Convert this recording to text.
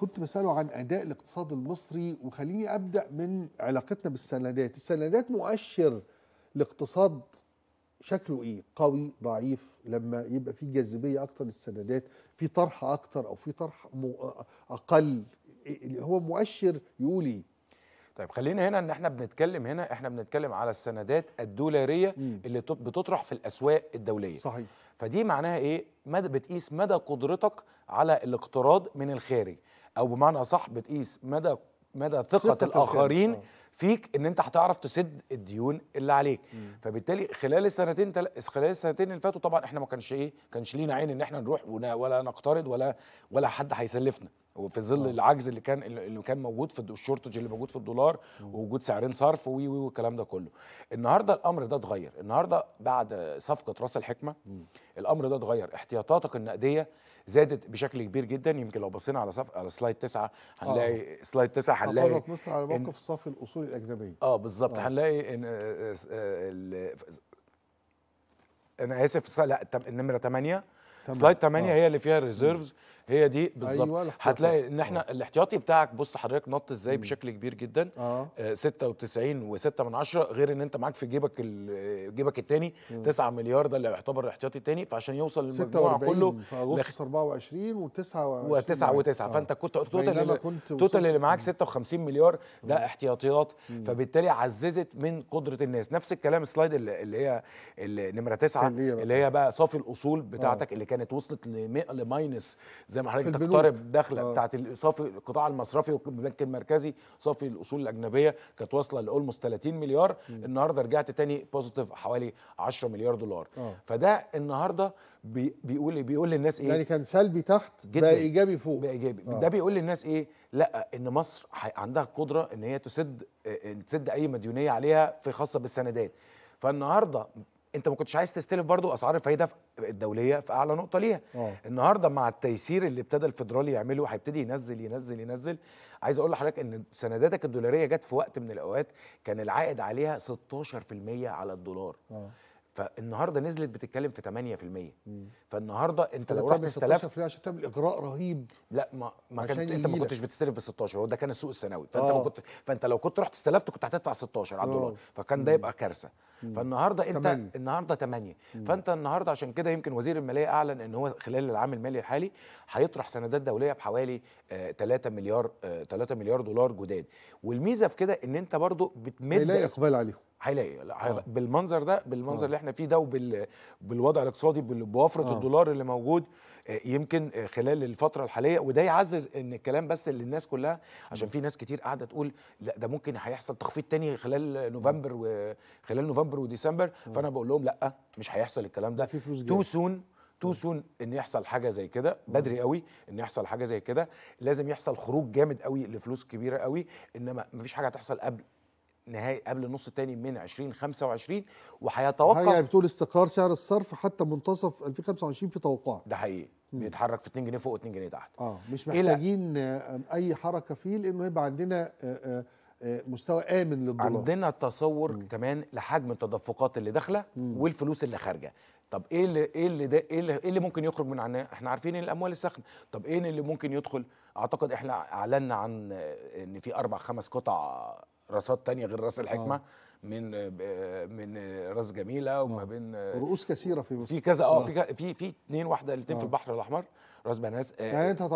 كنت بساله عن اداء الاقتصاد المصري وخليني ابدا من علاقتنا بالسندات السندات مؤشر الاقتصاد شكله ايه قوي ضعيف لما يبقى في جاذبيه اكتر للسندات في طرح اكتر او في طرح اقل هو مؤشر يقول ايه طيب خلينا هنا ان احنا بنتكلم هنا احنا بنتكلم على السندات الدولاريه مم. اللي بتطرح في الاسواق الدوليه صحيح فدي معناها ايه مدى بتقيس مدى قدرتك على الاقتراض من الخارج او بمعنى اصح بتقيس مدى مدى ثقه الاخرين آه. فيك ان انت هتعرف تسد الديون اللي عليك مم. فبالتالي خلال السنتين تل... خلال السنتين اللي فاتوا طبعا احنا ما كانش ايه كانش لينا عين ان احنا نروح ولا نقترض ولا ولا حد هيسلفنا وفي ظل آه. العجز اللي كان اللي كان موجود في الشورتج اللي موجود في الدولار ووجود سعرين صرف وي وي والكلام ده كله النهارده الامر ده اتغير النهارده بعد صفقه راس الحكمه الامر ده اتغير احتياطاتك النقديه زادت بشكل كبير جدا يمكن لو بصينا على صف... على سلايد 9 هنلاقي أوه. سلايد 9 هنلاقي حفاظت مصر على موقف إن... صافي الاصول الاجنبيه اه بالظبط آه. هنلاقي إن... آه... آه، انا اسف لا النمره 8 سلايد 8 هي اللي فيها الريزيرفز هي دي بالظبط أيوة هتلاقي ان احنا أوه. الاحتياطي بتاعك بص حضرتك نط ازاي بشكل كبير جدا آه. 96 آه، و6 من 10 غير ان انت معاك في جيبك جيبك الثاني 9 مليار ده اللي يعتبر الاحتياطي الثاني فعشان يوصل للمجموع كله في اغسطس 24 و9 و9 و9 فانت كنت توتال توتال اللي معاك 56 مليار ده احتياطيات فبالتالي عززت من قدره الناس نفس الكلام السلايد اللي هي نمره 9 اللي هي بقى صافي الاصول آه. بتاعتك اللي كانت وصلت لماينس زي زي ما حضرتك تقترب دخله آه. بتاعت صافي القطاع المصرفي والبنك المركزي صافي الاصول الاجنبيه كانت واصله لاولموس 30 مليار م. النهارده رجعت تاني بوزيتيف حوالي 10 مليار دولار آه. فده النهارده بي بيقول بيقول للناس ايه يعني كان سلبي تحت جداً. بقى ايجابي فوق بقى ايجابي آه. ده بيقول للناس ايه لا ان مصر عندها قدره ان هي تسد آه، آه، تسد اي مديونيه عليها في خاصه بالسندات فالنهارده انت ما كنتش عايز تستلف برضو اسعار الفايده الدوليه في اعلى نقطه ليها أوه. النهارده مع التيسير اللي ابتدى الفدرالي يعمله هيبتدي ينزل ينزل ينزل عايز اقول لحضرتك ان سنداتك الدولاريه جت في وقت من الاوقات كان العائد عليها 16% على الدولار أوه. فالنهارده نزلت بتتكلم في 8% مم. فالنهارده انت لو رحت استلفت ليه عشان تعمل اجراء رهيب لا ما ما كانت انت ما كنتش بتستلف ب 16 هو ده كان السوق السنوي فانت آه. ما كنت فانت لو كنت رحت استلفت كنت هتدفع 16 على الدولار آه. فكان ده يبقى كارثه فالنهارده انت تمانية. النهارده 8 فانت النهارده عشان كده يمكن وزير الماليه اعلن ان هو خلال العام المالي الحالي هيطرح سندات دوليه بحوالي 3 آه، مليار 3 آه، مليار دولار جداد والميزه في كده ان انت برضو بتمد هيلاقي اقبال عليهم هيلاقي آه. بالمنظر ده بالمنظر أوه. اللي آه. احنا فيه ده وبالوضع الاقتصادي بوفره أوه. الدولار اللي موجود آه، يمكن خلال الفتره الحاليه وده يعزز ان الكلام بس للناس كلها عشان في ناس كتير قاعده تقول لا ده ممكن هيحصل تخفيض تاني خلال نوفمبر وخلال نوفمبر وديسمبر فانا بقول لهم لا مش هيحصل الكلام ده في فلوس تو سون تو سون ان يحصل حاجه زي كده بدري قوي ان يحصل حاجه زي كده لازم يحصل خروج جامد قوي لفلوس كبيره قوي انما مفيش حاجه هتحصل قبل نهائي قبل النص الثاني من 2025 وهيتوقف هي بتقول استقرار سعر الصرف حتى منتصف 2025 في توقعات ده حقيقي بيتحرك في 2 جنيه فوق و2 جنيه تحت اه مش محتاجين إيه اي حركه فيه لانه هيبقى عندنا آه، آه، آه، مستوى امن للدولار عندنا تصور مم. كمان لحجم التدفقات اللي داخله والفلوس اللي خارجه طب ايه اللي ايه اللي ده ايه اللي, إيه اللي ممكن يخرج من عنا احنا عارفين الاموال الساخنه طب ايه اللي ممكن يدخل اعتقد احنا اعلنا عن ان في اربع خمس قطع راسات تانية غير راس الحكمه آه. من آه، من آه، راس جميله وما آه. بين رؤوس كثيره في مصر في كذا اه في في في اثنين واحده الاثنين في البحر الاحمر راس بناس يعني انت